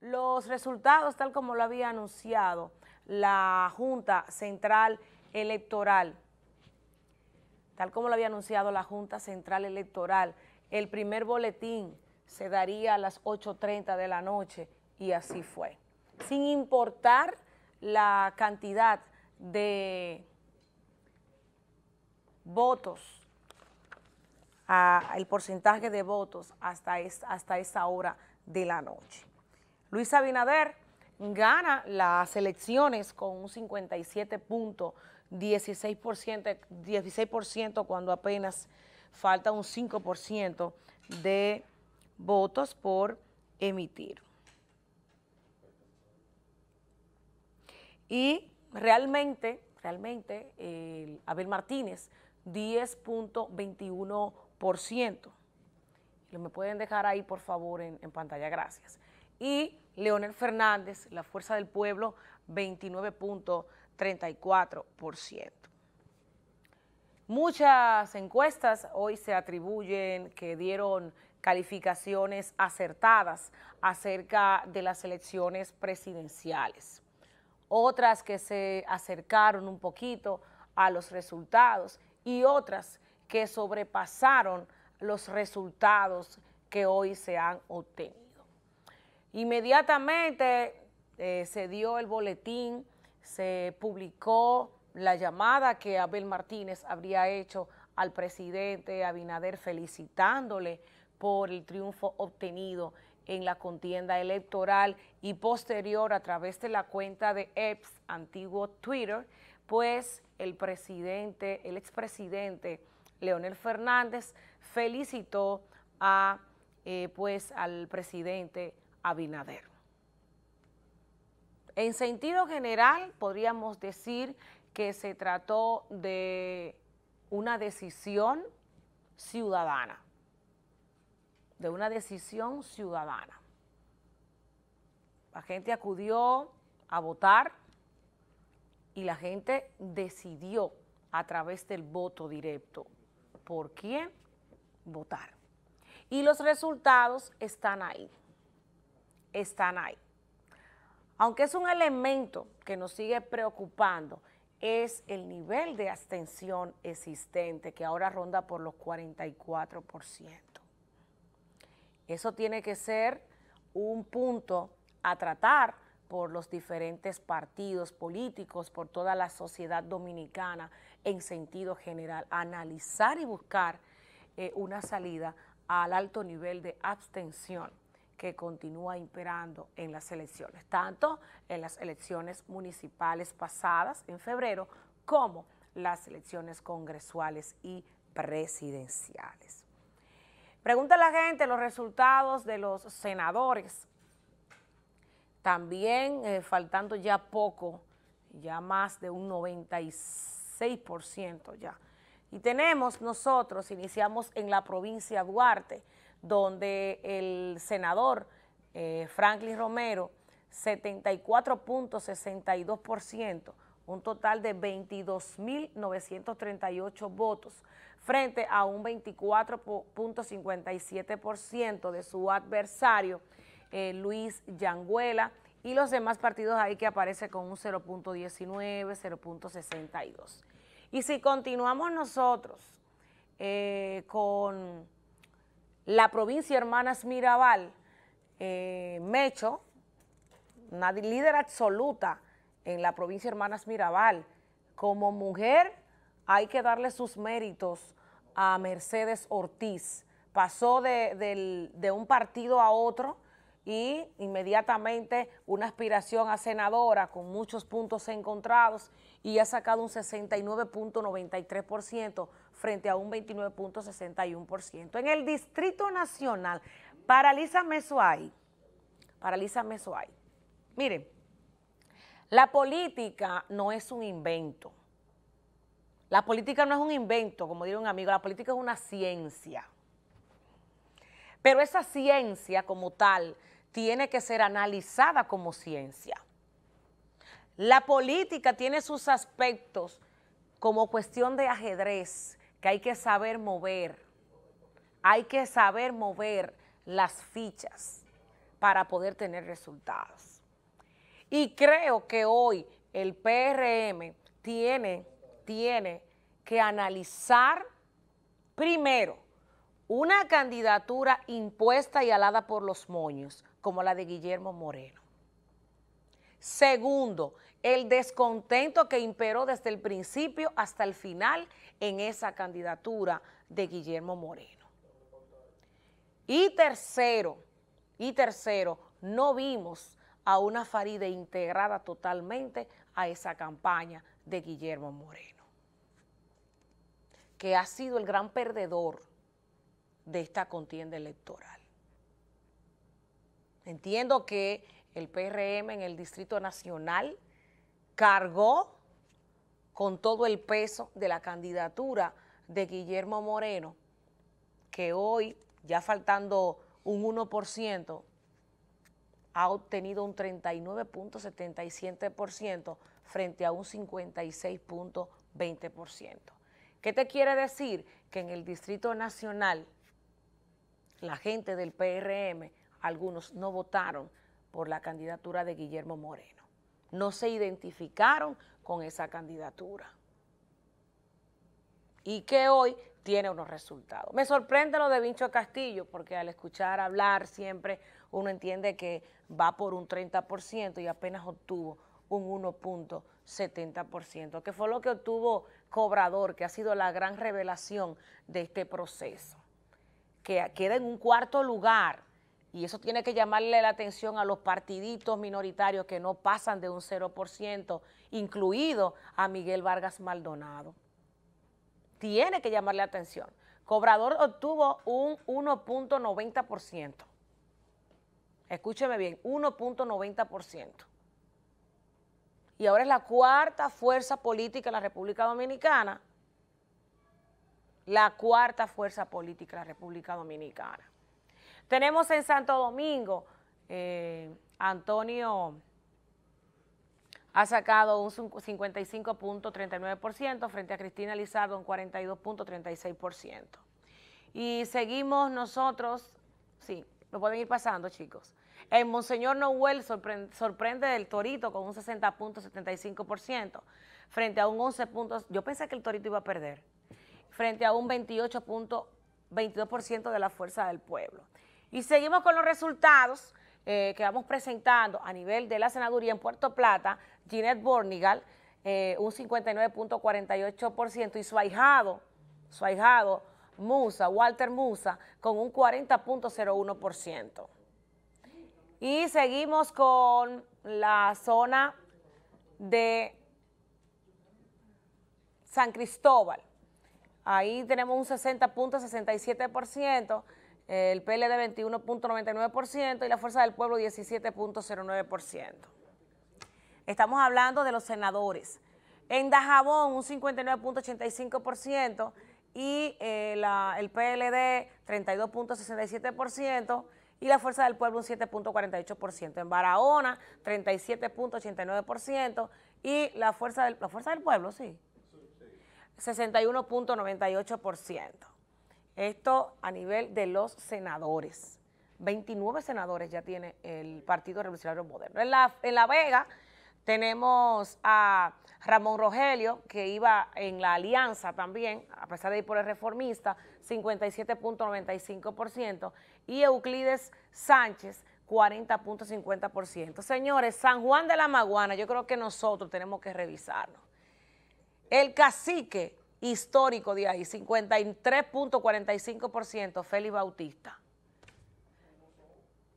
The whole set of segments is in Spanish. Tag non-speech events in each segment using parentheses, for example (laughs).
los resultados, tal como lo había anunciado la Junta Central Electoral, tal como lo había anunciado la Junta Central Electoral, el primer boletín se daría a las 8.30 de la noche y así fue. Sin importar la cantidad de votos, el porcentaje de votos hasta, esa hora de la noche. Luis Abinader gana las elecciones con un 57.16% 16 cuando apenas falta un 5% de votos por emitir. Y realmente, realmente, Abel Martínez, 10.21%. Me pueden dejar ahí, por favor, en pantalla, gracias y Leonel Fernández, la Fuerza del Pueblo, 29.34%. Muchas encuestas hoy se atribuyen que dieron calificaciones acertadas acerca de las elecciones presidenciales. Otras que se acercaron un poquito a los resultados y otras que sobrepasaron los resultados que hoy se han obtenido. Inmediatamente eh, se dio el boletín, se publicó la llamada que Abel Martínez habría hecho al presidente Abinader felicitándole por el triunfo obtenido en la contienda electoral y posterior a través de la cuenta de EPS, antiguo Twitter, pues el presidente, el expresidente Leonel Fernández felicitó a, eh, pues, al presidente Abinader. En sentido general, podríamos decir que se trató de una decisión ciudadana, de una decisión ciudadana. La gente acudió a votar y la gente decidió a través del voto directo por quién votar. Y los resultados están ahí están ahí. Aunque es un elemento que nos sigue preocupando, es el nivel de abstención existente que ahora ronda por los 44%. Eso tiene que ser un punto a tratar por los diferentes partidos políticos, por toda la sociedad dominicana en sentido general, analizar y buscar eh, una salida al alto nivel de abstención que continúa imperando en las elecciones, tanto en las elecciones municipales pasadas en febrero como las elecciones congresuales y presidenciales. Pregunta a la gente los resultados de los senadores. También eh, faltando ya poco, ya más de un 96% ya. Y tenemos nosotros, iniciamos en la provincia de Duarte, donde el senador eh, Franklin Romero, 74.62%, un total de 22.938 votos, frente a un 24.57% de su adversario, eh, Luis Yanguela, y los demás partidos ahí que aparece con un 0.19, 0.62. Y si continuamos nosotros eh, con la provincia Hermanas Mirabal, eh, Mecho, una líder absoluta en la provincia Hermanas Mirabal. Como mujer hay que darle sus méritos a Mercedes Ortiz. Pasó de, de un partido a otro y inmediatamente una aspiración a senadora con muchos puntos encontrados y ha sacado un 69.93% frente a un 29.61%. En el Distrito Nacional, paraliza Mesuay, paraliza Mesuay. Miren, la política no es un invento. La política no es un invento, como diría un amigo, la política es una ciencia. Pero esa ciencia como tal tiene que ser analizada como ciencia. La política tiene sus aspectos como cuestión de ajedrez que hay que saber mover, hay que saber mover las fichas para poder tener resultados. Y creo que hoy el PRM tiene, tiene que analizar primero una candidatura impuesta y alada por los moños, como la de Guillermo Moreno. Segundo, el descontento que imperó desde el principio hasta el final en esa candidatura de Guillermo Moreno. Y tercero, y tercero, no vimos a una Faride integrada totalmente a esa campaña de Guillermo Moreno, que ha sido el gran perdedor de esta contienda electoral. Entiendo que el PRM en el Distrito Nacional cargó con todo el peso de la candidatura de Guillermo Moreno, que hoy, ya faltando un 1%, ha obtenido un 39.77% frente a un 56.20%. ¿Qué te quiere decir? Que en el Distrito Nacional, la gente del PRM, algunos no votaron por la candidatura de Guillermo Moreno no se identificaron con esa candidatura y que hoy tiene unos resultados. Me sorprende lo de Vincho Castillo, porque al escuchar hablar siempre uno entiende que va por un 30% y apenas obtuvo un 1.70%, que fue lo que obtuvo Cobrador, que ha sido la gran revelación de este proceso, que queda en un cuarto lugar y eso tiene que llamarle la atención a los partiditos minoritarios que no pasan de un 0%, incluido a Miguel Vargas Maldonado. Tiene que llamarle la atención. Cobrador obtuvo un 1.90%. Escúcheme bien, 1.90%. Y ahora es la cuarta fuerza política en la República Dominicana. La cuarta fuerza política en la República Dominicana. Tenemos en Santo Domingo, eh, Antonio ha sacado un 55.39% frente a Cristina Lizardo un 42.36%. Y seguimos nosotros, sí, lo pueden ir pasando chicos. En Monseñor Noel sorprende, sorprende el Torito con un 60.75% frente a un 11 puntos, yo pensé que el Torito iba a perder, frente a un 28.22% de la fuerza del pueblo. Y seguimos con los resultados eh, que vamos presentando a nivel de la senaduría en Puerto Plata, Jeanette Bornigal, eh, un 59.48% y su ahijado, su ahijado Musa, Walter Musa, con un 40.01%. Y seguimos con la zona de San Cristóbal. Ahí tenemos un 60.67%, el PLD 21.99% y la Fuerza del Pueblo 17.09%. Estamos hablando de los senadores. En Dajabón un 59.85% y el PLD 32.67% y la Fuerza del Pueblo un 7.48%. En Barahona 37.89% y la Fuerza del, la Fuerza del Pueblo, sí, 61.98%. Esto a nivel de los senadores. 29 senadores ya tiene el Partido Revolucionario Moderno. En La, en la Vega tenemos a Ramón Rogelio, que iba en la alianza también, a pesar de ir por el reformista, 57.95%, y Euclides Sánchez, 40.50%. Señores, San Juan de la Maguana, yo creo que nosotros tenemos que revisarlo. El cacique histórico de ahí, 53.45%, Félix Bautista.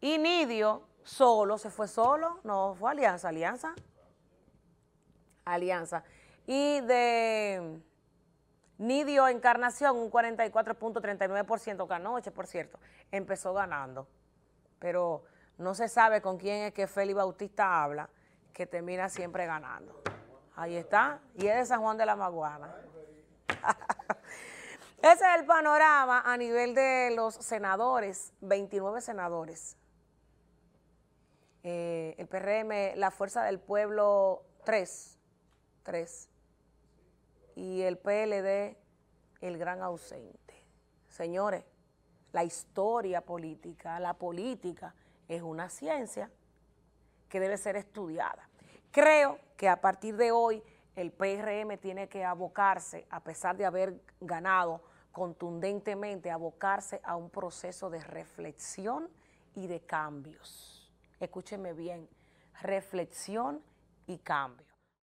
Y Nidio solo, se fue solo, no fue Alianza, Alianza. Alianza. Y de Nidio Encarnación, un 44.39%, que anoche, por cierto, empezó ganando. Pero no se sabe con quién es que Félix Bautista habla, que termina siempre ganando. Ahí está, y es de San Juan de la Maguana. (laughs) Ese es el panorama a nivel de los senadores, 29 senadores. Eh, el PRM, la Fuerza del Pueblo, 3, 3. Y el PLD, el gran ausente. Señores, la historia política, la política es una ciencia que debe ser estudiada. Creo que a partir de hoy el PRM tiene que abocarse, a pesar de haber ganado contundentemente, abocarse a un proceso de reflexión y de cambios. Escúcheme bien, reflexión y cambio.